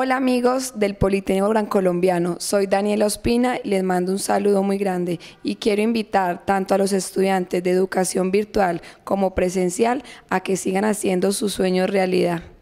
Hola amigos del Politécnico Gran Colombiano, soy Daniela Ospina y les mando un saludo muy grande y quiero invitar tanto a los estudiantes de educación virtual como presencial a que sigan haciendo sus sueños realidad.